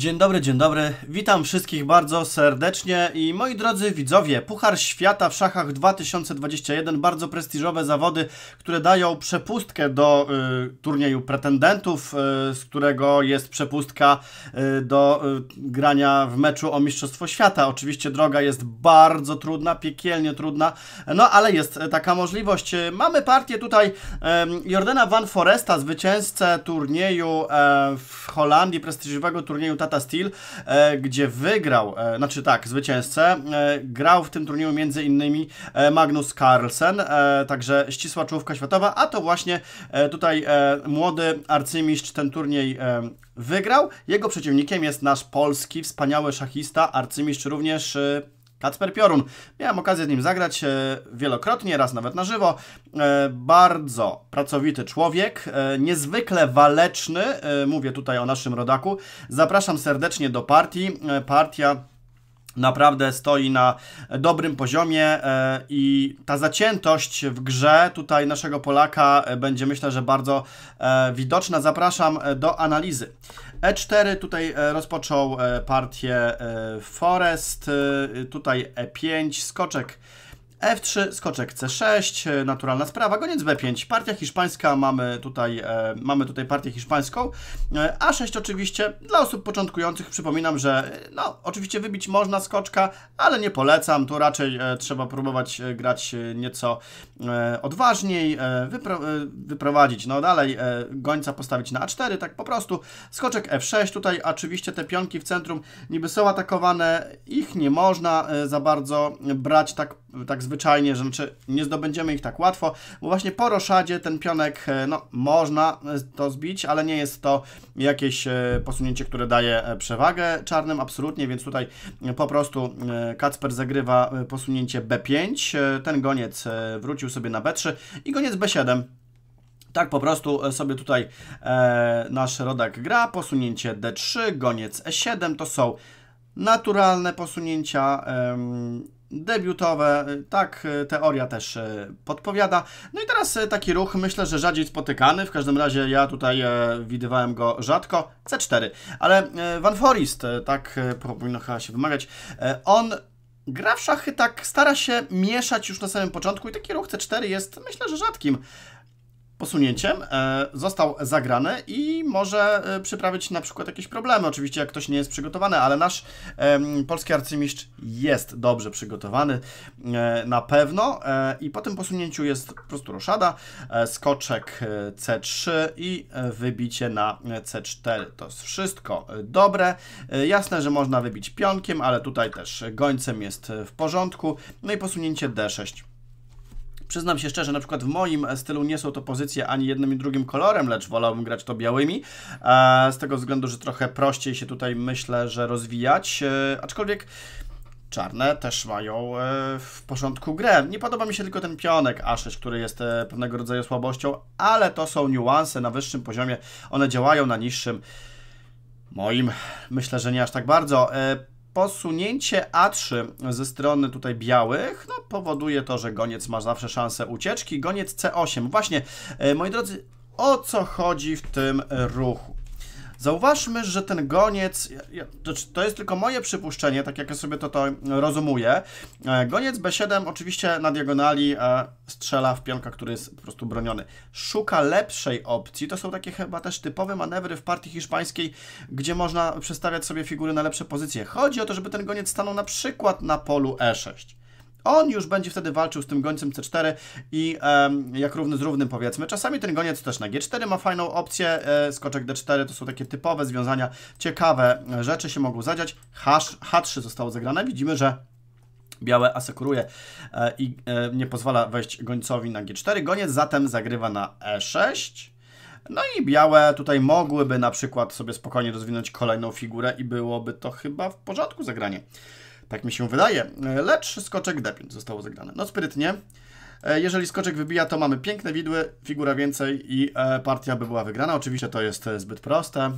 Dzień dobry, dzień dobry. Witam wszystkich bardzo serdecznie i moi drodzy widzowie, Puchar Świata w szachach 2021, bardzo prestiżowe zawody, które dają przepustkę do y, turnieju pretendentów, y, z którego jest przepustka y, do y, grania w meczu o Mistrzostwo Świata. Oczywiście droga jest bardzo trudna, piekielnie trudna, no ale jest taka możliwość. Mamy partię tutaj Jordana Van Foresta, zwycięzcę turnieju e, w Holandii, prestiżowego turnieju Tata Steel, e, gdzie wygrał, e, znaczy tak, zwycięzcę, e, grał w tym turnieju między innymi Magnus Carlsen, także ścisła czołówka światowa, a to właśnie tutaj młody arcymistrz ten turniej wygrał. Jego przeciwnikiem jest nasz polski wspaniały szachista, arcymistrz również Kacper Piorun. Miałem okazję z nim zagrać e, wielokrotnie, raz nawet na żywo. E, bardzo pracowity człowiek, e, niezwykle waleczny. Mówię tutaj o naszym rodaku. Zapraszam serdecznie do partii. Partia naprawdę stoi na dobrym poziomie i ta zaciętość w grze tutaj naszego Polaka będzie myślę, że bardzo widoczna. Zapraszam do analizy. E4 tutaj e, rozpoczął e, partię e, Forest, tutaj E5, skoczek F3, skoczek C6, e, naturalna sprawa, goniec B5, partia hiszpańska, mamy tutaj, e, mamy tutaj partię hiszpańską, e, A6 oczywiście, dla osób początkujących przypominam, że e, no, oczywiście wybić można skoczka, ale nie polecam, tu raczej e, trzeba próbować e, grać nieco odważniej, wypro, wyprowadzić, no dalej gońca postawić na A4, tak po prostu, skoczek F6, tutaj oczywiście te pionki w centrum niby są atakowane, ich nie można za bardzo brać tak, tak zwyczajnie, że znaczy nie zdobędziemy ich tak łatwo, bo właśnie po roszadzie ten pionek, e, no można to zbić, ale nie jest to jakieś e, posunięcie, które daje e, przewagę czarnym, absolutnie, więc tutaj po prostu Kacper zagrywa posunięcie B5, ten goniec wrócił sobie na B3 i goniec B7. Tak po prostu sobie tutaj e, nasz rodak gra, posunięcie D3, goniec E7, to są naturalne posunięcia, e, debiutowe, y, tak y, teoria też y, podpowiada. No i teraz taki ruch, myślę, że rzadziej spotykany, w każdym razie ja tutaj widywałem go rzadko, C4. Ale Van Forest, tak powinno chyba się wymawiać, on gra w szachy tak stara się mieszać już na samym początku i taki ruch C4 jest, myślę, że rzadkim posunięciem e, został zagrany i może e, przyprawić na przykład jakieś problemy. Oczywiście jak ktoś nie jest przygotowany, ale nasz polski arcymistrz jest dobrze przygotowany e, na pewno i po tym posunięciu jest po prostu roszada, skoczek C3 i wybicie na C4. To jest wszystko dobre. Jasne, że można wybić pionkiem, ale tutaj też gońcem jest w porządku. No i posunięcie D6. Przyznam się szczerze, na przykład w moim stylu nie są to pozycje ani jednym i drugim kolorem, lecz wolałbym grać to białymi, e, z tego względu, że trochę prościej się tutaj myślę, że rozwijać, e, aczkolwiek czarne też mają e, w porządku grę. Nie podoba mi się tylko ten pionek A6, który jest pewnego rodzaju słabością, ale to są niuanse na wyższym poziomie, one działają na niższym. Moim myślę, że nie aż tak bardzo posunięcie A3 ze strony tutaj białych no, powoduje to, że goniec ma zawsze szansę ucieczki. Goniec C8. Właśnie, e, moi drodzy, o co chodzi w tym ruchu? Zauważmy, że ten goniec, to jest tylko moje przypuszczenie, tak jak ja sobie to, to rozumuję. E, goniec B7 oczywiście na diagonali e, strzela w pionka, który jest po prostu broniony. Szuka lepszej opcji, to są takie chyba też typowe manewry w partii hiszpańskiej, gdzie można przestawiać sobie figury na lepsze pozycje. Chodzi o to, żeby ten goniec stanął na przykład na polu E6. On już będzie wtedy walczył z tym gońcem C4 i e, jak równy z równym powiedzmy. Czasami ten goniec też na G4 ma fajną opcję, e, skoczek D4 to są takie typowe związania, ciekawe e, rzeczy się mogą zadziać. H, 3 zostało zagrane, widzimy, że Białe asekuruje e, i e, nie pozwala wejść gońcowi na G4. Goniec zatem zagrywa na E6. No i białe tutaj mogłyby na przykład sobie spokojnie rozwinąć kolejną figurę i byłoby to chyba w porządku zagranie. Tak mi się wydaje. E, lecz skoczek D5 zostało zagrane. No sprytnie. E, jeżeli skoczek wybija, to mamy piękne widły, figura więcej i e, partia by była wygrana. Oczywiście to jest zbyt proste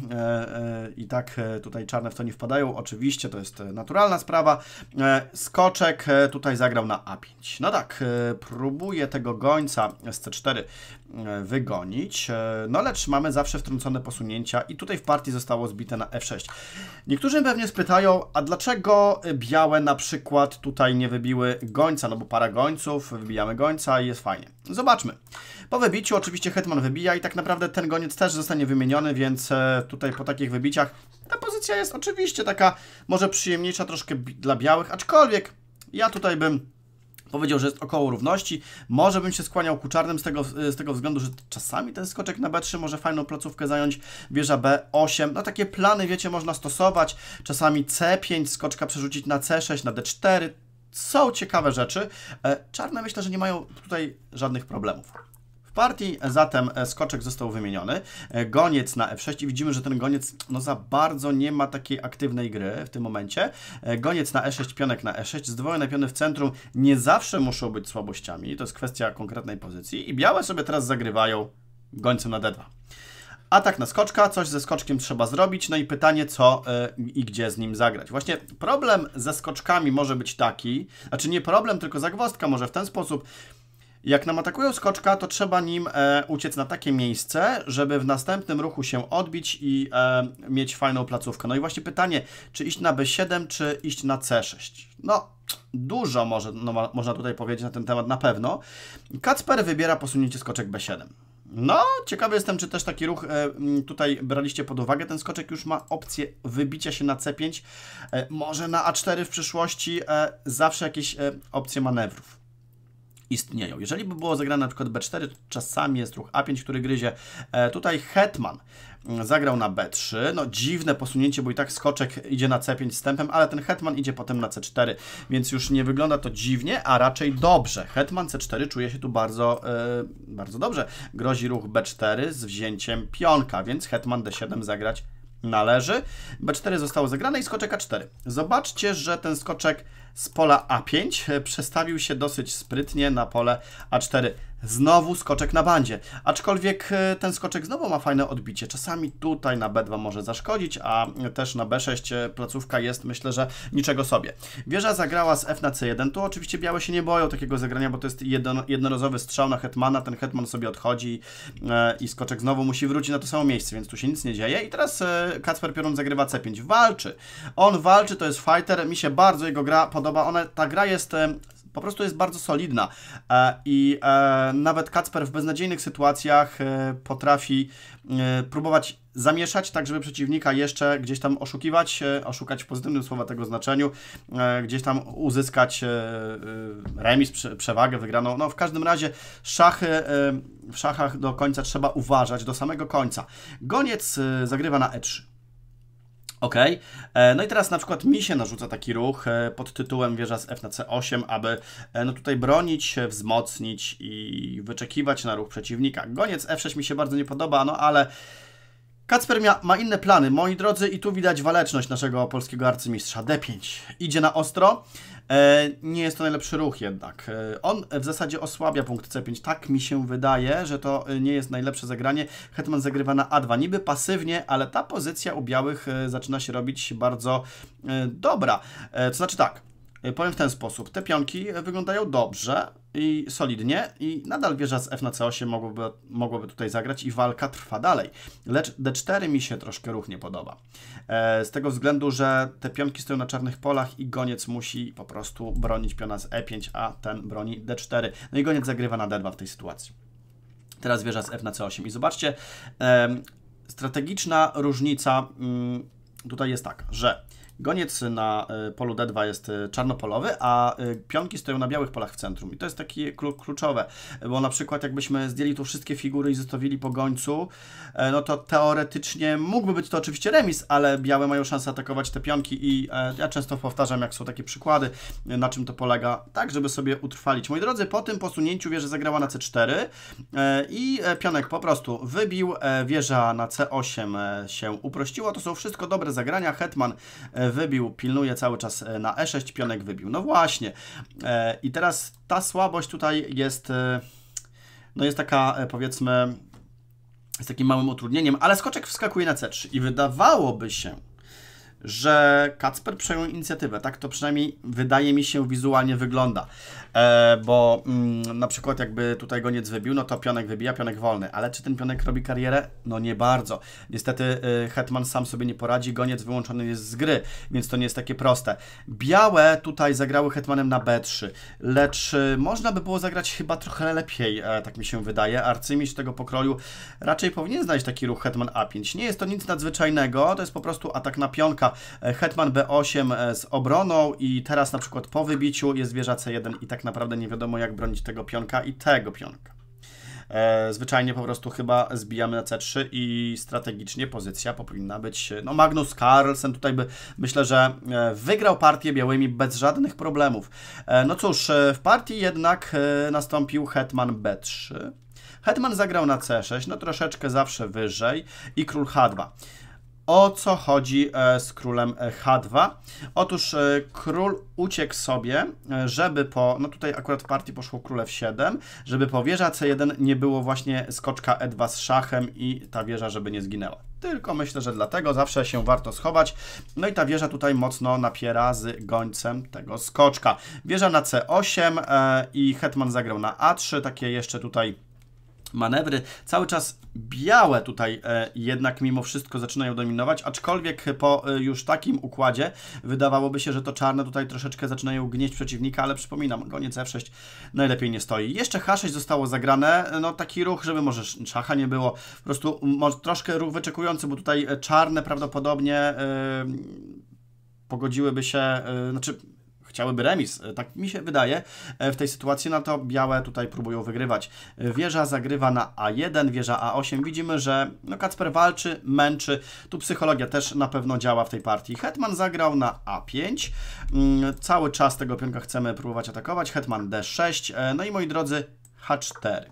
i tak tutaj czarne w to nie wpadają. Oczywiście to jest naturalna sprawa. Skoczek tutaj zagrał na A5. No tak, Próbuję tego gońca z C4 E, wygonić, e, no lecz mamy zawsze wtrącone posunięcia i tutaj w partii zostało zbite na f6. Niektórzy pewnie spytają, a dlaczego białe na przykład tutaj nie wybiły gońca, no bo para gońców, wybijamy gońca i jest fajnie. Zobaczmy. Po wybiciu oczywiście hetman wybija i tak naprawdę ten goniec też zostanie wymieniony, więc e, tutaj po takich wybiciach ta pozycja jest oczywiście taka może przyjemniejsza troszkę dla białych, aczkolwiek ja tutaj bym Powiedział, że jest około równości. Może bym się skłaniał ku czarnym z tego, z tego względu, że czasami ten skoczek na B3 może fajną placówkę zająć, wieża B8. No takie plany, wiecie, można stosować. Czasami C5, skoczka przerzucić na C6, na D4. Są ciekawe rzeczy. E, czarne myślę, że nie mają tutaj żadnych problemów. W partii zatem e, skoczek został wymieniony, e, goniec na f6 i widzimy, że ten goniec no za bardzo nie ma takiej aktywnej gry w tym momencie. E, goniec na e6, pionek na e6, zdwojone piony w centrum nie zawsze muszą być słabościami, to jest kwestia konkretnej pozycji i białe sobie teraz zagrywają gońcem na d2. Atak na skoczka, coś ze skoczkiem trzeba zrobić, no i pytanie co yy, i gdzie z nim zagrać. Właśnie problem ze skoczkami może być taki, znaczy nie problem, tylko zagwozdka może w ten sposób, jak nam atakują skoczka, to trzeba nim e, uciec na takie miejsce, żeby w następnym ruchu się odbić i e, mieć fajną placówkę. No i właśnie pytanie, czy iść na B7, czy iść na C6? No, dużo może, no, można tutaj powiedzieć na ten temat na pewno. Kacper wybiera posunięcie skoczek B7. No, ciekawy jestem, czy też taki ruch e, tutaj braliście pod uwagę. Ten skoczek już ma opcję wybicia się na C5, e, może na A4 w przyszłości, e, zawsze jakieś e, opcje manewrów istnieją. Jeżeli by było zagrane na przykład B4, to czasami jest ruch A5, który gryzie. E, tutaj Hetman mm, zagrał na B3. No dziwne posunięcie, bo i tak skoczek idzie na C5 stępem, ale ten hetman idzie potem na C4, więc już nie wygląda to dziwnie, a raczej dobrze. Hetman C4 czuje się tu bardzo, e, bardzo dobrze. Grozi ruch B4 z wzięciem pionka, więc hetman D7 zagrać należy. B4 zostało zagrane i skoczek A4. Zobaczcie, że ten skoczek z pola A5 e, przestawił się dosyć sprytnie na pole A4. Znowu skoczek na bandzie, aczkolwiek e, ten skoczek znowu ma fajne odbicie. Czasami tutaj na B2 może zaszkodzić, a e, też na B6 placówka jest myślę, że niczego sobie. Wieża zagrała z F na C1. Tu oczywiście białe się nie boją takiego zagrania, bo to jest jedno, jednorazowy strzał na hetmana. Ten hetman sobie odchodzi i skoczek znowu musi wrócić na to samo miejsce, więc tu się nic nie dzieje. I teraz Kacper Piorun zagrywa C5. Walczy. On walczy, to jest fighter. Mi się bardzo jego gra podoba podoba. One, ta gra jest po prostu jest bardzo solidna e, i e, nawet Kacper w beznadziejnych sytuacjach e, potrafi próbować zamieszać tak, żeby przeciwnika jeszcze gdzieś tam oszukiwać, oszukać w pozytywnym słowa tego znaczeniu, gdzieś tam uzyskać remis, przewagę wygraną. No w każdym razie szachy, w szachach do końca trzeba uważać, do samego końca. Goniec zagrywa na E3. OK. E, no i teraz na przykład mi się narzuca taki ruch e, pod tytułem wieża z F na C8, aby e, no tutaj bronić, wzmocnić i wyczekiwać na ruch przeciwnika. Goniec F6 mi się bardzo nie podoba, no ale Kacper ma inne plany, moi drodzy, i tu widać waleczność naszego polskiego arcymistrza. D5 idzie na ostro. E, nie jest to najlepszy ruch jednak. E, on w zasadzie osłabia punkt C5. Tak mi się wydaje, że to e, nie jest najlepsze zagranie. Hetman zagrywa na A2. Niby pasywnie, ale ta pozycja u białych zaczyna się robić bardzo dobra. to znaczy tak, powiem w ten sposób. Te pionki wyglądają dobrze, i solidnie i nadal wieża z F na C8 mogłoby, mogłoby tutaj zagrać i walka trwa dalej. Lecz D4 mi się troszkę ruch nie podoba. E, z tego względu, że te pionki stoją na czarnych polach i goniec musi po prostu bronić piona z E5, a ten broni D4. No i goniec zagrywa na D2 w tej sytuacji. Teraz wieża z F na C8 i zobaczcie, e, strategiczna różnica mm, tutaj jest taka, że Goniec na y, polu D2 jest y, czarnopolowy, a y, pionki stoją na białych polach w centrum. I to jest takie kluczowe, bo na przykład jakbyśmy zdjęli tu wszystkie figury i zostawili po gońcu, e, no to teoretycznie mógłby być to oczywiście remis, ale białe mają szansę atakować te pionki i e, ja często powtarzam, jak są takie przykłady, na czym to polega, tak żeby sobie utrwalić. Moi drodzy, po tym posunięciu wieża zagrała na C4 e, i pionek po prostu wybił, wieża na C8 się uprościła. To są wszystko dobre zagrania. Hetman wybił, pilnuje cały czas e, na E6, pionek wybił. No właśnie. E, I teraz ta słabość tutaj jest, e, no jest taka powiedzmy, z takim małym utrudnieniem, ale skoczek wskakuje na C3 i wydawałoby się, że Kacper przejął inicjatywę. Tak to przynajmniej wydaje mi się wizualnie wygląda. E, bo mm, na przykład jakby tutaj goniec wybił, no to pionek wybija, pionek wolny. Ale czy ten pionek robi karierę? No nie bardzo. Niestety y, Hetman sam sobie nie poradzi, goniec wyłączony jest z gry, więc to nie jest takie proste. Białe tutaj zagrały Hetmanem na B3, lecz y, można by było zagrać chyba trochę lepiej, e, tak mi się wydaje. Arcymistrz tego pokroju raczej powinien znaleźć taki ruch Hetman A5. Nie jest to nic nadzwyczajnego, to jest po prostu atak na pionka E, hetman B8 e, z obroną i teraz na przykład po wybiciu jest wieża C1 i tak naprawdę nie wiadomo jak bronić tego pionka i tego pionka. E, zwyczajnie po prostu chyba zbijamy na C3 i strategicznie pozycja powinna być, no Magnus Carlsen tutaj by, myślę, że e, wygrał partię białymi bez żadnych problemów. E, no cóż, w partii jednak nastąpił hetman B3. Hetman zagrał na C6, no troszeczkę zawsze wyżej i król H2. O co chodzi e, z królem e, H2? Otóż e, król uciekł sobie, żeby po, no tutaj akurat w partii poszło król F7, żeby po wieża C1 nie było właśnie skoczka E2 z szachem i ta wieża, żeby nie zginęła. Tylko myślę, że dlatego zawsze się warto schować. No i ta wieża tutaj mocno napiera z gońcem tego skoczka. Wieża na C8 i hetman zagrał na A3, takie jeszcze tutaj manewry. Cały czas białe tutaj e, jednak mimo wszystko zaczynają dominować, aczkolwiek po e, już takim układzie wydawałoby się, że to czarne tutaj troszeczkę zaczynają gnieść przeciwnika, ale przypominam, goniec F6 najlepiej nie stoi. Jeszcze H6 zostało zagrane, no taki ruch, żeby może szacha nie było, po prostu może, troszkę ruch wyczekujący, bo tutaj e, czarne prawdopodobnie e, pogodziłyby się, e, znaczy chciałyby remis. E, tak mi się wydaje e, w tej sytuacji, no to białe tutaj próbują wygrywać. E, wieża zagrywa na A1, wieża A8. Widzimy, że no Kacper walczy, męczy. Tu psychologia też na pewno działa w tej partii. Hetman zagrał na A5. Mm, cały czas tego pionka chcemy próbować atakować. Hetman D6. No i moi drodzy, H4.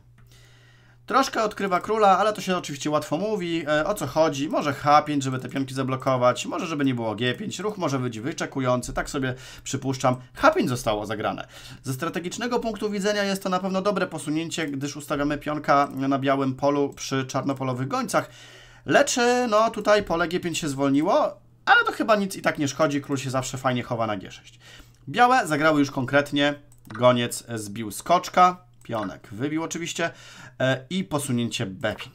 Troszkę odkrywa króla, ale to się oczywiście łatwo mówi. E, o co chodzi? Może H5, żeby te pionki zablokować, może żeby nie było G5. Ruch może być wyczekujący, tak sobie przypuszczam. H5 zostało zagrane. Ze strategicznego punktu widzenia jest to na pewno dobre posunięcie, gdyż ustawiamy pionka na białym polu przy czarnopolowych gońcach. Lecz no tutaj pole G5 się zwolniło, ale to chyba nic i tak nie szkodzi. Król się zawsze fajnie chowa na G6. Białe zagrały już konkretnie. Goniec zbił skoczka. Pionek wybił oczywiście e, i posunięcie B5.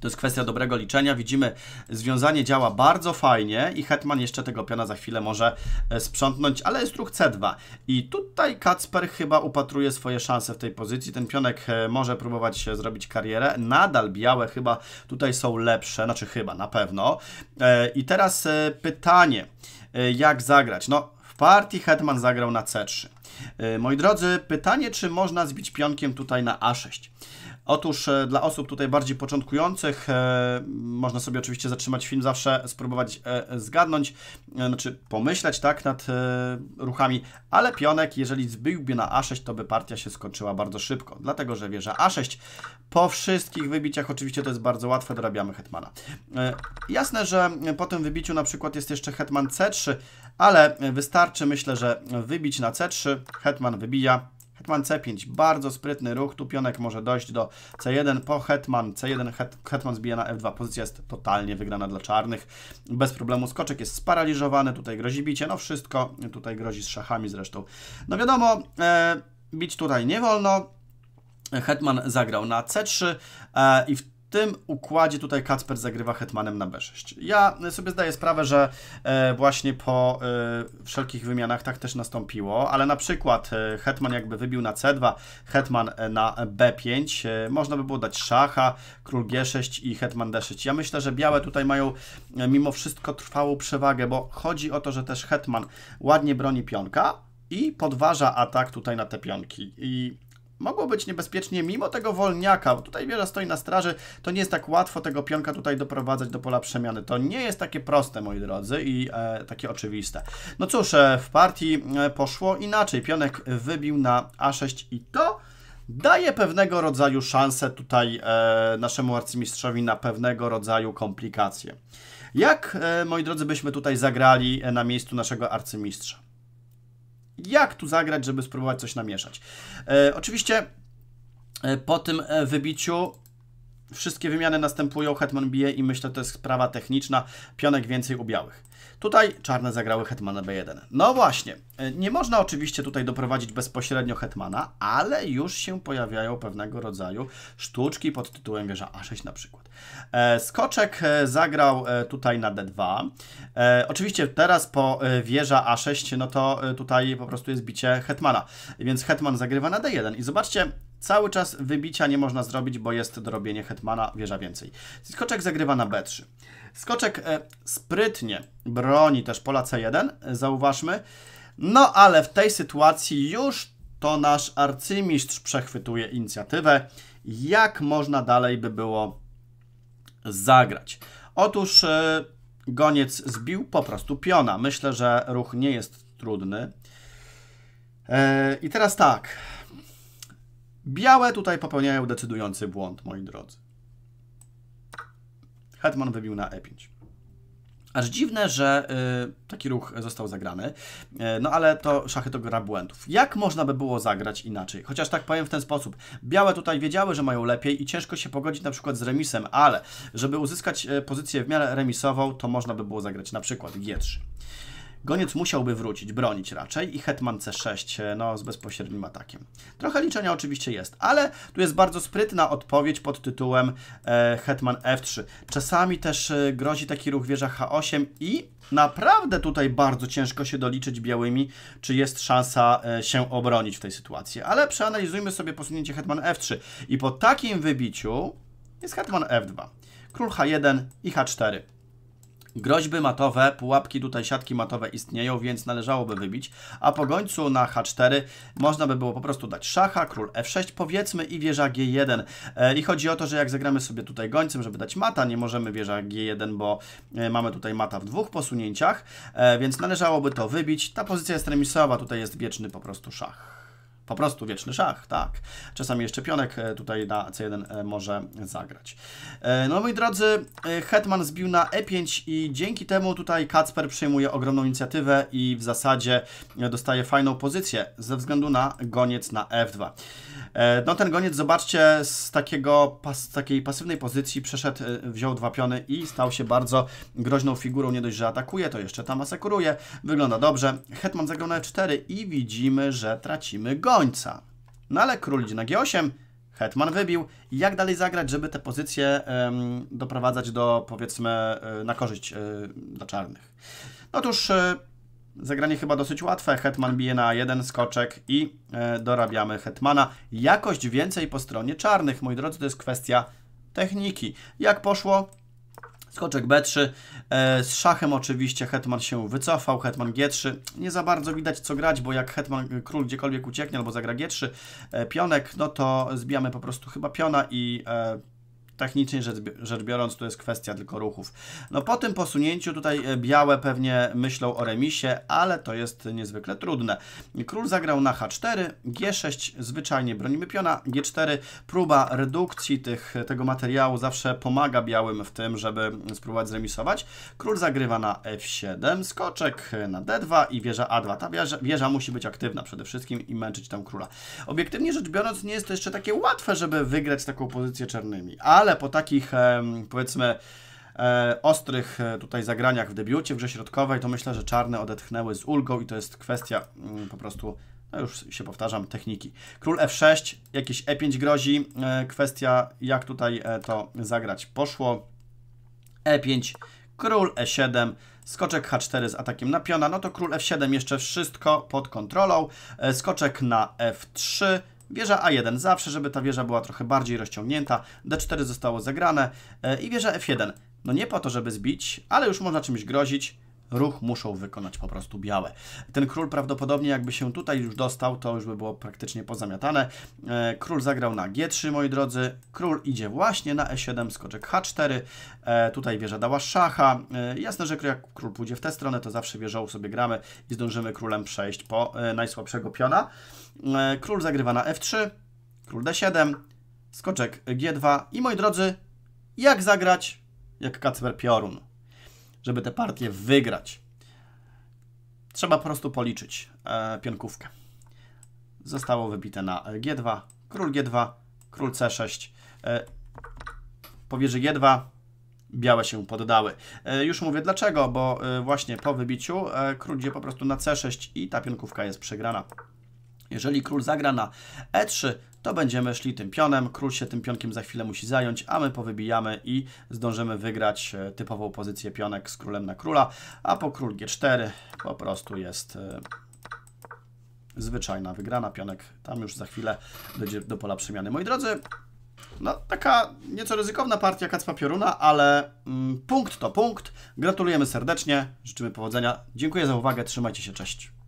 To jest kwestia dobrego liczenia. Widzimy, związanie działa bardzo fajnie i Hetman jeszcze tego piona za chwilę może e, sprzątnąć, ale jest ruch C2. I tutaj Kacper chyba upatruje swoje szanse w tej pozycji. Ten pionek e, może próbować zrobić karierę. Nadal białe chyba tutaj są lepsze, znaczy chyba, na pewno. I teraz pytanie, jak zagrać? No, partii hetman zagrał na c3. E, moi drodzy, pytanie, czy można zbić pionkiem tutaj na a6. Otóż e, dla osób tutaj bardziej początkujących, e, można sobie oczywiście zatrzymać film, zawsze spróbować e, zgadnąć, znaczy pomyśleć tak nad ruchami, ale pionek, jeżeli zbiłby na A6, to by partia się skończyła bardzo szybko, dlatego że wieża A6 po wszystkich wybiciach, oczywiście to jest bardzo łatwe, dorabiamy hetmana. Jasne, że po tym wybiciu na przykład jest jeszcze hetman C3, ale wystarczy myślę, że wybić na C3, hetman wybija, Hetman C5, bardzo sprytny ruch, tu pionek może dojść do C1 po Hetman, C1 het, Hetman zbija na F2, pozycja jest totalnie wygrana dla czarnych, bez problemu skoczek jest sparaliżowany, tutaj grozi bicie, no wszystko tutaj grozi z szachami zresztą. No wiadomo, e, bić tutaj nie wolno, Hetman zagrał na C3 e, i w tym układzie tutaj Kacper zagrywa hetmanem na b6. Ja sobie zdaję sprawę, że e, właśnie po e, wszelkich wymianach tak też nastąpiło, ale na przykład e, hetman jakby wybił na c2, hetman na b5, można by było dać szacha, król g6 i hetman d6. Ja myślę, że białe tutaj mają mimo wszystko trwałą przewagę, bo chodzi o to, że też hetman ładnie broni pionka, i podważa atak tutaj na te pionki. I mogło być niebezpiecznie, mimo tego wolniaka, bo tutaj wieża stoi na straży, to nie jest tak łatwo tego pionka tutaj doprowadzać do pola przemiany. To nie jest takie proste, moi drodzy, i e, takie oczywiste. No cóż, e, w partii e, poszło inaczej. Pionek wybił na A6 i to daje pewnego rodzaju szansę tutaj e, naszemu arcymistrzowi na pewnego rodzaju komplikacje. Jak, e, moi drodzy, byśmy tutaj zagrali e, na miejscu naszego arcymistrza? jak tu zagrać, żeby spróbować coś namieszać. E, oczywiście e, po tym e, wybiciu wszystkie wymiany następują, hetman bije i myślę, to jest sprawa techniczna, pionek więcej u białych. Tutaj czarne zagrały hetmana b1. No właśnie, e, nie można oczywiście tutaj doprowadzić bezpośrednio hetmana, ale już się pojawiają pewnego rodzaju sztuczki pod tytułem wieża a6 na przykład. E, skoczek e, zagrał tutaj na d2. Oczywiście teraz po wieża a6, no to tutaj po prostu jest bicie hetmana, więc hetman zagrywa na d1 i zobaczcie, Cały czas wybicia nie można zrobić, bo jest dorobienie hetmana, wieża więcej. Skoczek zagrywa na b3. Skoczek e, sprytnie broni też pola C1, e, zauważmy. No ale w tej sytuacji już to nasz arcymistrz przechwytuje inicjatywę. Jak można dalej by było zagrać? Otóż e, goniec zbił po prostu piona. Myślę, że ruch nie jest trudny. I teraz tak. Białe tutaj popełniają decydujący błąd, moi drodzy. Hetman wybił na E5. Aż dziwne, że y, taki ruch został zagrany, y, no ale to szachy to gra błędów. Jak można by było zagrać inaczej? Chociaż tak powiem w ten sposób. Białe tutaj wiedziały, że mają lepiej i ciężko się pogodzić na przykład z remisem, ale żeby uzyskać y, pozycję w miarę remisową, to można by było zagrać na przykład G3. Goniec musiałby wrócić, bronić raczej i hetman c6 e, no, z bezpośrednim atakiem. Trochę liczenia oczywiście jest, ale tu jest bardzo sprytna odpowiedź pod tytułem e, hetman f3. Czasami też e, grozi taki ruch wieża h8 i naprawdę tutaj bardzo ciężko się doliczyć białymi, czy jest szansa e, się obronić w tej sytuacji. Ale przeanalizujmy sobie posunięcie hetman f3 i po takim wybiciu jest hetman f2. Król h1 i h4. Groźby matowe, pułapki tutaj siatki matowe istnieją, więc należałoby wybić. A po gońcu na H4 można by było po prostu dać szacha, król F6 powiedzmy i wieża G1. E, I chodzi o to, że jak zagramy sobie tutaj gońcem, żeby dać mata, nie możemy wieża G1, bo e, mamy tutaj mata w dwóch posunięciach, e, więc należałoby to wybić. Ta pozycja jest remisowa, tutaj jest wieczny po prostu szach. Po prostu wieczny szach, tak. Czasami jeszcze pionek e, tutaj na C1 e, może zagrać. E, no moi drodzy, Hetman zbił na E5 i dzięki temu tutaj Kacper przyjmuje ogromną inicjatywę i w zasadzie dostaje fajną pozycję ze względu na goniec na F2. No ten goniec, zobaczcie, z, takiego, z takiej pasywnej pozycji przeszedł, wziął dwa piony i stał się bardzo groźną figurą. Nie dość, że atakuje, to jeszcze tam asekuruje. Wygląda dobrze. Hetman zagrał na F4 i widzimy, że tracimy goniec obrońca. No ale król idzie na G8, hetman wybił. Jak dalej zagrać, żeby te pozycje doprowadzać do, powiedzmy, e, na korzyść y, dla czarnych? No otóż e, zagranie chyba dosyć łatwe. Hetman bije na jeden skoczek i dorabiamy hetmana. Jakość więcej po stronie czarnych, moi drodzy, to jest kwestia techniki. Jak poszło? Skoczek B3, e, z szachem oczywiście hetman się wycofał, hetman G3, nie za bardzo widać co grać, bo jak hetman e, król gdziekolwiek ucieknie albo zagra G3, e, pionek, no to zbijamy po prostu chyba piona i technicznie rzecz, biorąc, to jest kwestia tylko ruchów. No po tym posunięciu tutaj e, białe pewnie myślą o remisie, ale to jest niezwykle trudne. Król zagrał na H4, G6 zwyczajnie bronimy piona, G4 próba redukcji tych, e, tego materiału zawsze pomaga białym w tym, żeby spróbować zremisować. Król zagrywa na F7, skoczek e, na D2 i wieża A2. Ta wieża, wieża musi być aktywna przede wszystkim i męczyć tam króla. Obiektywnie rzecz biorąc nie jest to jeszcze takie łatwe, żeby wygrać taką pozycję czarnymi, ale ale po takich powiedzmy e, ostrych e, tutaj zagraniach w debiucie w grze środkowej, to myślę, że czarne odetchnęły z ulgą i to jest kwestia mm, po prostu no już się powtarzam, techniki. Król F6, jakieś E5 grozi, e, kwestia jak tutaj to zagrać poszło. E5, król E7, skoczek H4 z atakiem na piona, no to król F7 jeszcze wszystko pod kontrolą, skoczek na F3, Wieża A1 zawsze, żeby ta wieża była trochę bardziej rozciągnięta. D4 zostało zagrane e, i wieża F1. No nie po to, żeby zbić, ale już można czymś grozić ruch muszą wykonać po prostu białe. Ten król prawdopodobnie jakby się tutaj już dostał, to już by było praktycznie pozamiatane. E, król zagrał na G3, moi drodzy. Król idzie właśnie na E7, skoczek H4. E, tutaj wieża dała szacha. E, jasne, że jak król pójdzie w tę stronę, to zawsze wieżą sobie gramy i zdążymy królem przejść po najsłabszego piona. Król zagrywa na F3, król D7, skoczek G2 i moi drodzy, jak zagrać jak Kacper Piorun żeby tę partię wygrać. Trzeba po prostu policzyć e, pionkówkę. Zostało wybite na G2, król G2, król C6. E, G2 białe się poddały. E, już mówię dlaczego, bo e, właśnie po wybiciu e, król idzie po prostu na C6 i ta pionkówka jest przegrana. Jeżeli król zagra na e3, to będziemy szli tym pionem, król się tym pionkiem za chwilę musi zająć, a my powybijamy i zdążymy wygrać e, typową pozycję pionek z królem na króla, a po król g4 po prostu jest e, zwyczajna wygrana, pionek tam już za chwilę dojdzie do pola przemiany. Moi drodzy, no, taka nieco ryzykowna partia Kacpa Pioruna, ale mm, punkt to punkt. Gratulujemy serdecznie, życzymy powodzenia. Dziękuję za uwagę, trzymajcie się, cześć.